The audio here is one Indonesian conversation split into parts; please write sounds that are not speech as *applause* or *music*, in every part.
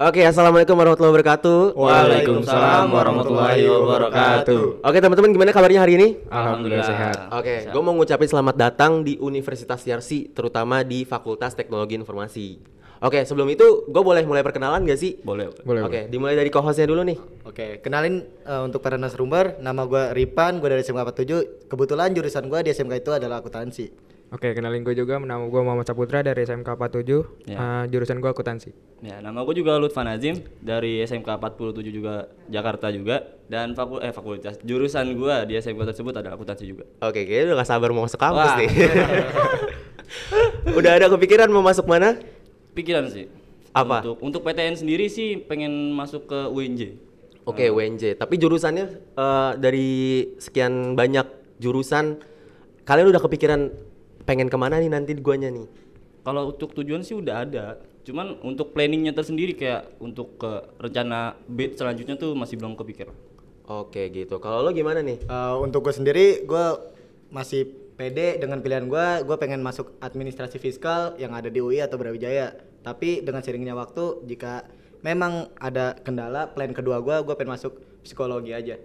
Oke, assalamualaikum warahmatullahi wabarakatuh. Waalaikumsalam warahmatullahi wabarakatuh. Oke, teman-teman, gimana kabarnya hari ini? Alhamdulillah sehat. Oke, gue mau ngucapin selamat datang di Universitas Yarsi, terutama di Fakultas Teknologi Informasi. Oke, sebelum itu gue boleh mulai perkenalan gak sih? Boleh. boleh Oke, dimulai dari kohosnya dulu nih. Oke, kenalin uh, untuk para narasumber, nama gue Ripan, gue dari SMK 47. Kebetulan jurusan gue di SMK itu adalah akuntansi. Oke, kenalin gue juga. Nama gue Muhammad Saputra dari SMK 47. Ya. Uh, jurusan gue akuntansi. Ya, nama gue juga Lutfan Azim dari SMK 47 juga Jakarta juga dan fakul eh fakultas jurusan gue di SMK tersebut adalah akuntansi juga. Oke, kayaknya udah gak sabar mau masuk kampus Wah. nih. *laughs* udah ada kepikiran mau masuk mana? Pikiran sih. Apa? Untuk untuk PTN sendiri sih pengen masuk ke UNJ. Oke, okay, ah. UNJ. Tapi jurusannya uh, dari sekian banyak jurusan kalian udah kepikiran pengen kemana nih nanti guanya nih kalau untuk tujuan sih udah ada cuman untuk planningnya tersendiri kayak untuk ke rencana B selanjutnya tuh masih belum kepikir oke gitu kalau lo gimana nih uh, untuk gue sendiri gue masih pede dengan pilihan gue gue pengen masuk administrasi fiskal yang ada di UI atau Brawijaya tapi dengan seringnya waktu jika memang ada kendala plan kedua gue gue pengen masuk psikologi aja.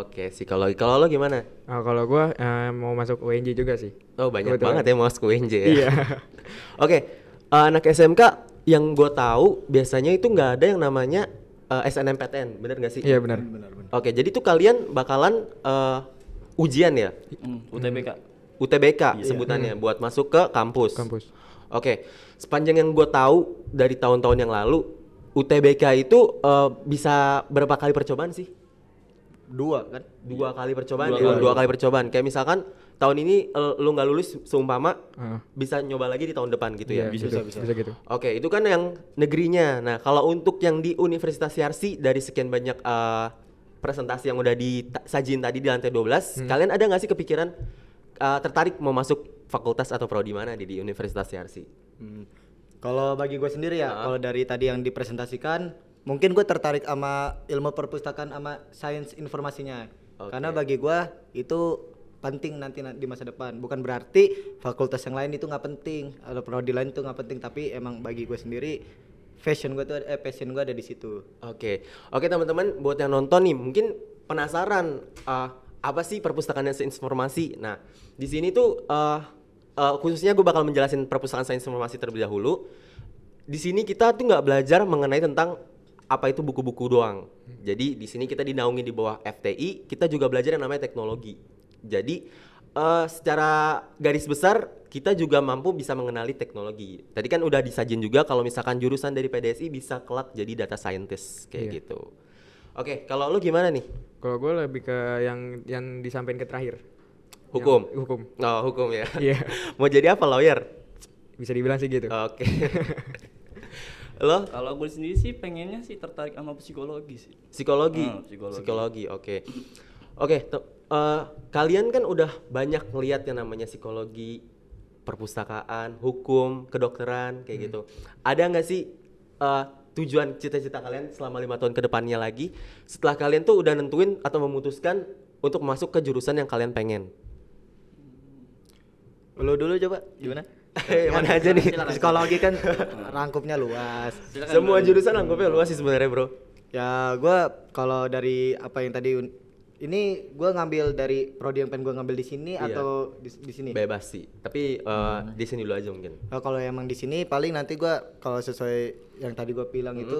Oke, psikologi. Kalau lo gimana? Oh, kalau gue uh, mau masuk UNJ juga sih. Oh, banyak Betul. banget ya mau masuk UNJ ya. Iya. *laughs* Oke, uh, anak SMK yang gue tahu biasanya itu nggak ada yang namanya uh, eh, SNMPTN, bener gak sih? Iya benar. bener, bener. Oke, jadi tuh kalian bakalan uh, ujian ya? Mm, mm. UTBK. UTBK iya. sebutannya mm. buat masuk ke kampus. Kampus. Oke, sepanjang yang gue tahu dari tahun-tahun yang lalu UTBK itu uh, bisa berapa kali percobaan sih? dua kan dua iya. kali percobaan dua, ya? kali. dua kali percobaan kayak misalkan tahun ini eh, lu nggak lulus seumpama uh. bisa nyoba lagi di tahun depan gitu yeah, ya iya, bisa bisa, bisa. bisa gitu oke okay, itu kan yang negerinya nah kalau untuk yang di Universitas Yarsi dari sekian banyak uh, presentasi yang udah disajin tadi di lantai 12 hmm. kalian ada nggak sih kepikiran uh, tertarik mau masuk fakultas atau prodi mana di, di Universitas Yarsi hmm. kalau bagi gue sendiri ya uh. kalau dari tadi yang dipresentasikan mungkin gue tertarik sama ilmu perpustakaan sama sains informasinya okay. karena bagi gue itu penting nanti di masa depan bukan berarti fakultas yang lain itu nggak penting atau prodi lain itu nggak penting tapi emang bagi gue sendiri fashion gue tuh eh passion gue ada di situ oke okay. oke okay, teman-teman buat yang nonton nih mungkin penasaran uh, apa sih perpustakaan sains informasi nah di sini tuh uh, uh, khususnya gue bakal menjelasin perpustakaan sains informasi terlebih dahulu di sini kita tuh nggak belajar mengenai tentang apa itu buku-buku doang. Jadi di sini kita dinaungi di bawah FTI, kita juga belajar yang namanya teknologi. Jadi uh, secara garis besar kita juga mampu bisa mengenali teknologi. Tadi kan udah disajin juga kalau misalkan jurusan dari PDSI bisa kelak jadi data scientist kayak yeah. gitu. Oke, okay, kalau lu gimana nih? Kalau gue lebih ke yang yang disampaikan ke terakhir. Hukum. Yang, hukum. Oh, hukum ya. Iya. Yeah. *laughs* Mau jadi apa lawyer? Bisa dibilang sih gitu. Oke. Okay. *laughs* Lo? Kalau gue sendiri sih pengennya sih tertarik sama psikologi sih. Psikologi. Hmm, psikologi. Psikologi. Oke. Oke, eh, kalian kan udah banyak ngeliat yang namanya psikologi, perpustakaan, hukum, kedokteran kayak hmm. gitu. Ada nggak sih uh, tujuan cita-cita kalian selama lima tahun kedepannya lagi setelah kalian tuh udah nentuin atau memutuskan untuk masuk ke jurusan yang kalian pengen? Lo dulu coba gimana? Eh, iya, mana iya, aja iya, nih psikologi kan rangkupnya luas semua jurusan rangkupnya luas sih sebenarnya bro ya gue kalau dari apa yang tadi ini gue ngambil dari prodi yang pengen gue ngambil di sini iya. atau di, di sini bebas sih tapi uh, hmm. di sini dulu aja mungkin oh, kalau emang di sini paling nanti gue kalau sesuai yang tadi gue bilang hmm. itu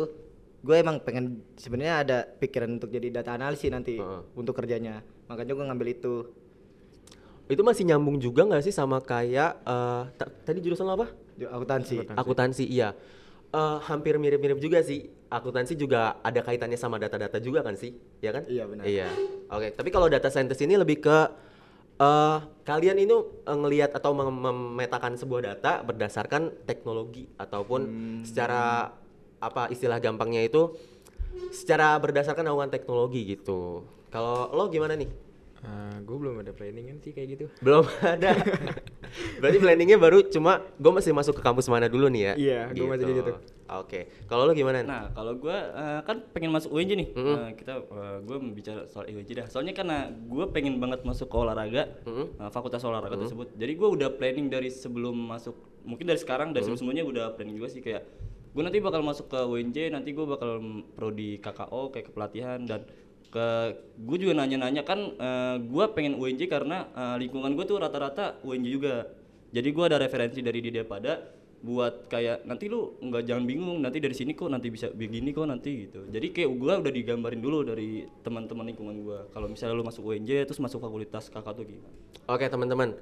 gue emang pengen sebenarnya ada pikiran untuk jadi data analis nanti uh -huh. untuk kerjanya makanya gue ngambil itu itu masih nyambung juga nggak sih sama kayak uh, tadi jurusan apa? Akuntansi. Akuntansi, iya. Uh, hampir mirip-mirip juga sih. Akuntansi juga ada kaitannya sama data-data juga kan sih, Iya kan? Iya benar. Iya. Oke, okay. tapi kalau data scientist ini lebih ke uh, kalian ini ngelihat atau mem memetakan sebuah data berdasarkan teknologi ataupun hmm. secara apa istilah gampangnya itu secara berdasarkan naungan teknologi gitu. Kalau lo gimana nih? Eh, gue belum ada planningan sih kayak gitu. Belum ada. *laughs* Berarti planningnya baru cuma gue masih masuk ke kampus mana dulu nih ya? Iya, gitu. gue masih gitu. Oke, okay. kalau lo gimana? Nah, kalau gue uh, kan pengen masuk UNJ nih. Mm -hmm. uh, kita, uh, eh, gue bicara soal UNJ dah. Soalnya karena gue pengen banget masuk ke olahraga, mm -hmm. uh, fakultas olahraga mm -hmm. tersebut. Jadi gue udah planning dari sebelum masuk, mungkin dari sekarang, dari mm -hmm. sebelumnya udah planning juga sih kayak gue nanti bakal masuk ke UNJ, nanti gue bakal di KKO kayak kepelatihan dan ke gue juga nanya-nanya kan uh, eh, gue pengen UNJ karena uh, lingkungan gue tuh rata-rata UNJ juga jadi gue ada referensi dari dia pada buat kayak nanti lu nggak jangan bingung nanti dari sini kok nanti bisa begini kok nanti gitu jadi kayak gue udah digambarin dulu dari teman-teman lingkungan gue kalau misalnya lu masuk UNJ terus masuk fakultas kakak tuh gimana oke teman-teman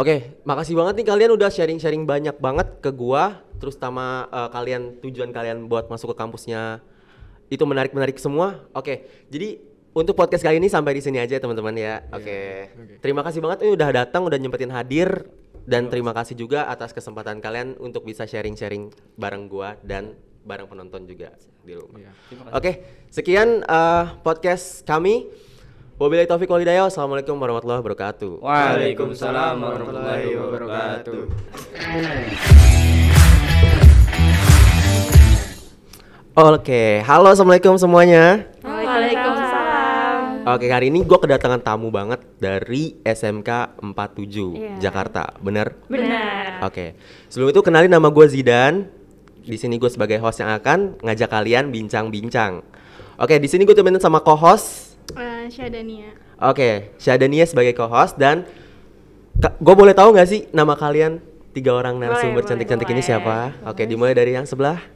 Oke, makasih banget nih kalian udah sharing-sharing banyak banget ke gua, terus sama uh, kalian tujuan kalian buat masuk ke kampusnya itu menarik-menarik semua. Oke, jadi untuk podcast kali ini sampai di sini aja teman-teman ya. Iya, oke. Okay. Terima kasih banget ini eh, udah datang, udah nyempetin hadir dan terima kasih juga atas kesempatan kalian untuk bisa sharing-sharing bareng gua dan bareng penonton juga di rumah. Iya, oke, okay. sekian uh, podcast kami. Wabillahi taufiq walhidayah. Assalamualaikum warahmatullahi wabarakatuh. Waalaikumsalam warahmatullahi wabarakatuh. Oke, halo assalamualaikum semuanya. Waalaikumsalam. Oke, hari ini gue kedatangan tamu banget dari SMK 47 yeah. Jakarta, bener? Bener. Oke, sebelum itu kenalin nama gue Zidan. Di sini gue sebagai host yang akan ngajak kalian bincang-bincang. Oke, di sini gue temenin sama co-host. Uh, eh, Syadania. Oke, Syadania sebagai co-host dan gue boleh tahu nggak sih nama kalian tiga orang narasumber cantik-cantik ini siapa? Oke, Oke, dimulai dari yang sebelah.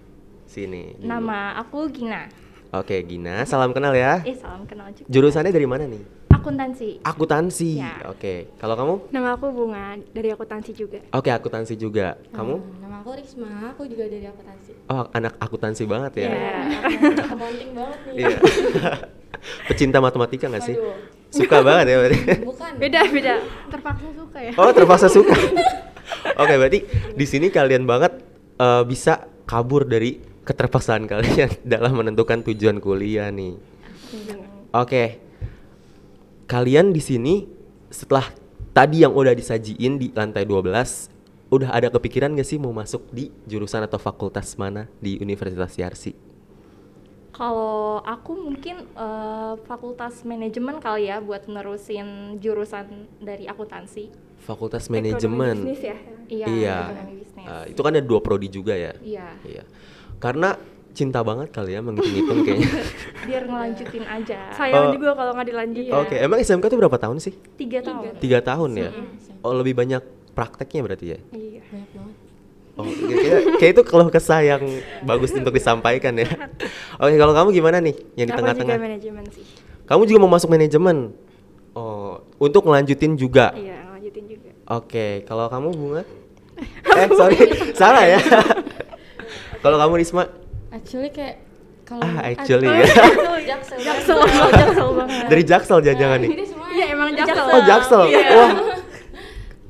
Sini. Dulu. Nama aku Gina. Oke, Gina. Salam kenal ya. Eh, salam kenal juga. Jurusannya dari mana nih? Akuntansi. Akuntansi. Ya. Oke. Kalau kamu? Nama aku Bunga, dari akuntansi juga. Oke, akuntansi juga. Kamu? Hmm, nama aku Risma, aku juga dari akuntansi. Oh, anak akuntansi banget ya. Iya. Yeah. Bonding banget nih. Iya. *laughs* Pecinta matematika gak sih? Aduh. Suka banget ya berarti. *laughs* Bukan. Beda, beda. Terpaksa suka ya. Oh, terpaksa suka. *laughs* Oke, berarti di sini kalian banget uh, bisa kabur dari keterpaksaan kalian *laughs* dalam menentukan tujuan kuliah nih. Oke. Okay. Kalian di sini setelah tadi yang udah disajiin di lantai 12, udah ada kepikiran gak sih mau masuk di jurusan atau fakultas mana di Universitas Yarsi? Kalau aku mungkin uh, fakultas manajemen kali ya buat nerusin jurusan dari akuntansi. Fakultas manajemen. ya. Iya. iya. Uh, itu kan ada dua prodi juga ya. Iya. Iya karena cinta banget kali ya menghitung-hitung kayaknya. *laughs* Biar ngelanjutin aja. Sayang uh, juga kalau nggak dilanjutin. Oke, okay. emang SMK itu berapa tahun sih? Tiga tahun. Tiga tahun ya. Oh lebih banyak prakteknya berarti ya? Iya. Banyak banget. Oh, kayak, iya. kayak itu kalau kesah yang bagus untuk disampaikan ya. *laughs* Oke, okay, kalau kamu gimana nih yang di tengah-tengah? Aku juga manajemen sih. Kamu juga mau masuk manajemen? Oh, untuk ngelanjutin juga? Iya, ngelanjutin juga. Oke, okay, kalau kamu bunga? *laughs* eh, sorry, salah ya. Kalau kamu Risma? Actually kayak kalau ah, actually oh, ya. Iya, jaksel, *laughs* Dari Jaksel jangan-jangan nih. Iya emang iya, Jaksel. Oh Jaksel. Iya. Wah.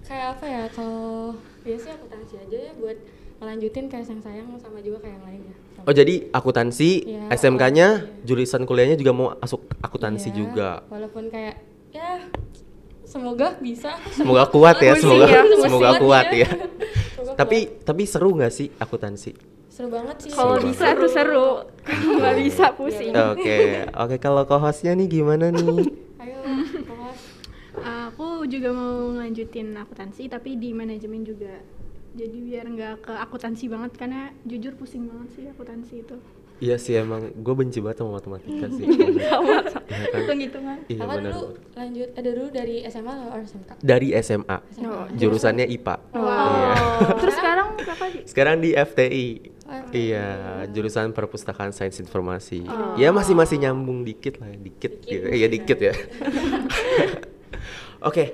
kayak apa ya kalau biasanya akuntansi aja ya buat melanjutin kayak sayang sayang sama juga kayak yang lain ya. Oh jadi akuntansi, ya, SMK-nya, iya. jurusan kuliahnya juga mau masuk akuntansi ya, juga. Walaupun kayak ya semoga bisa. Semoga kuat ya, semoga ya, semoga kuat ya. Tapi tapi seru nggak sih akuntansi? seru banget sih kalau bisa seru. tuh seru nggak iya. bisa pusing oke oke okay. okay, kalau co-hostnya nih gimana nih *laughs* eh, aku juga mau ngelanjutin akuntansi tapi di manajemen juga jadi biar nggak ke akuntansi banget karena jujur pusing banget sih akuntansi itu Iya sih emang gue benci banget sama matematika sih. *laughs* Iya kan? Hitung-hitungan. Iya Apa dulu lanjut ada dulu dari SMA atau SMK? Dari SMA. SMA. Jurusannya IPA. Wow. Iya. Terus sekarang apa? Sekarang di FTI. Iya, jurusan perpustakaan sains informasi. Oh. Ya masih-masih nyambung dikit lah, dikit, dikit gitu. Iya, eh, dikit ya. *laughs* Oke, okay,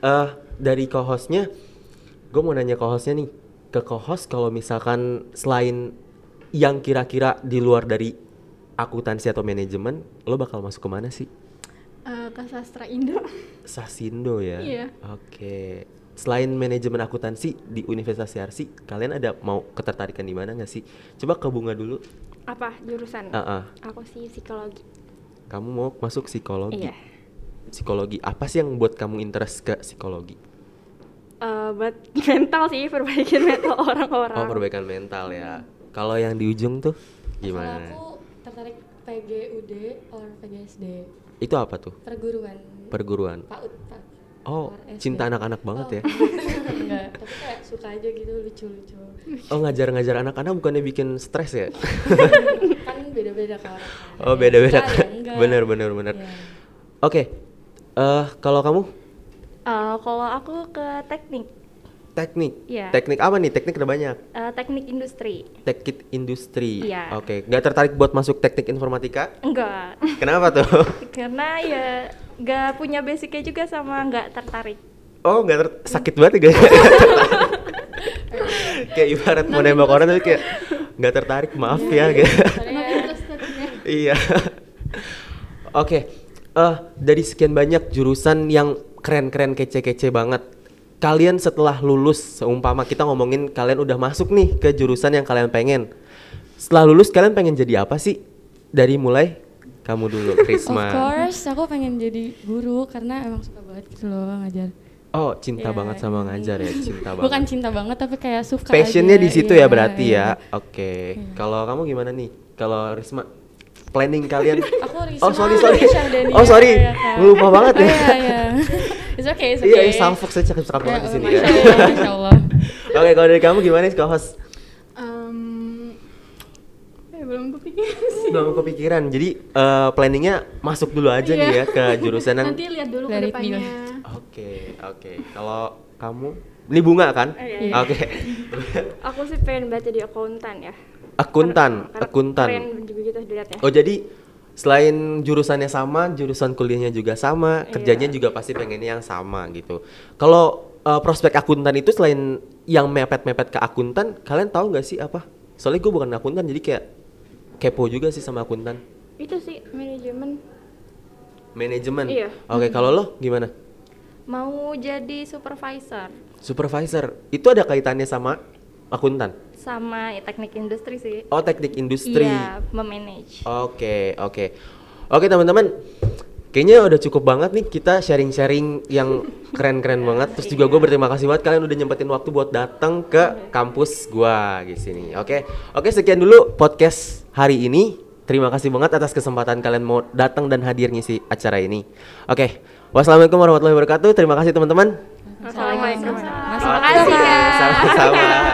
uh, eh, dari co-hostnya, gue mau nanya co-hostnya nih. Ke co-host kalau misalkan selain yang kira-kira di luar dari akuntansi atau manajemen, lo bakal masuk ke mana sih? Uh, ke sastra Indo. Sasindo ya? Iya. Oke. Okay selain manajemen akuntansi di Universitas Yarsi, kalian ada mau ketertarikan di mana nggak sih? Coba ke Bunga dulu. Apa jurusan? Uh -uh. Aku sih psikologi. Kamu mau masuk psikologi? Iya. Psikologi. Apa sih yang buat kamu interest ke psikologi? Uh, buat *laughs* mental sih, perbaikan mental *laughs* orang-orang. Oh, perbaikan mental ya. Kalau yang di ujung tuh gimana? aku tertarik PGUD or PGSD. Itu apa tuh? Perguruan. Perguruan. PAUD. PAUD. Oh, nah, SD. cinta anak-anak banget ya? oh. ya? *laughs* Enggak, tapi suka aja gitu lucu-lucu. Oh, ngajar-ngajar anak-anak bukannya bikin stres ya? *laughs* kan beda-beda kalau Oh, beda-beda. Kan? bener, bener, bener. Yeah. Oke, okay. uh, eh, kalau kamu? Uh, kalau aku ke teknik. Teknik. Yeah. Teknik apa nih? Teknik ada banyak. Uh, teknik industri. Teknik industri. Iya. Oke, okay. nggak tertarik buat masuk teknik informatika? Enggak. Kenapa tuh? *laughs* Karena ya nggak punya basicnya juga sama nggak tertarik oh nggak ter sakit banget ya *laughs* kayak ibarat mau nembak orang tapi kayak nggak tertarik maaf ya kayak iya. Iya. iya oke okay. Eh, dari sekian banyak jurusan yang keren-keren kece-kece banget kalian setelah lulus seumpama kita ngomongin kalian udah masuk nih ke jurusan yang kalian pengen setelah lulus kalian pengen jadi apa sih dari mulai kamu dulu, Krisma. of course, aku pengen jadi guru karena emang suka banget gitu loh ngajar. Oh, cinta yeah, banget iya. sama ngajar ya, cinta banget. Bukan cinta banget tapi kayak suka Passionnya di situ yeah, ya iya, berarti yeah. ya. Iya. Oke. Okay. Yeah. Kalau kamu gimana nih? Kalau Risma planning kalian? *laughs* aku Risma. Oh, sorry, sorry. oh, sorry. Ya, kan? Lupa banget ya. Oh, iya, iya. *laughs* It's okay, it's okay. Iya, yeah, saya cakap-cakap ya, banget di oh, sini ya. Masya Allah. *laughs* Oke, kalau dari kamu gimana sih, host belum kepikiran sih. Belum kepikiran. Jadi uh, planningnya masuk dulu aja nih iya. ya ke jurusan yang Nanti lihat dulu ke depannya. Oke, oke. Kalau kamu ini bunga kan? Iya. Iya. Oke. Aku sih pengen banget jadi akuntan ya. Akuntan, akuntan. gitu ya. Oh, jadi selain jurusannya sama, jurusan kuliahnya juga sama, iya. kerjanya juga pasti pengennya yang sama gitu. Kalau uh, prospek akuntan itu selain yang mepet-mepet ke akuntan, kalian tahu nggak sih apa? Soalnya gue bukan akuntan, jadi kayak kepo juga sih sama akuntan itu sih manajemen manajemen iya oke okay, hmm. kalau lo gimana mau jadi supervisor supervisor itu ada kaitannya sama akuntan sama ya, teknik industri sih oh teknik industri iya memanage oke okay, oke okay. oke teman-teman kayaknya udah cukup banget nih kita sharing-sharing yang keren-keren banget. Terus juga gue berterima kasih banget kalian udah nyempetin waktu buat datang ke kampus gue di sini. Oke, oke sekian dulu podcast hari ini. Terima kasih banget atas kesempatan kalian mau datang dan hadir ngisi acara ini. Oke, wassalamualaikum warahmatullahi wabarakatuh. Terima kasih teman-teman. Assalamualaikum. Terima kasih. Sama-sama.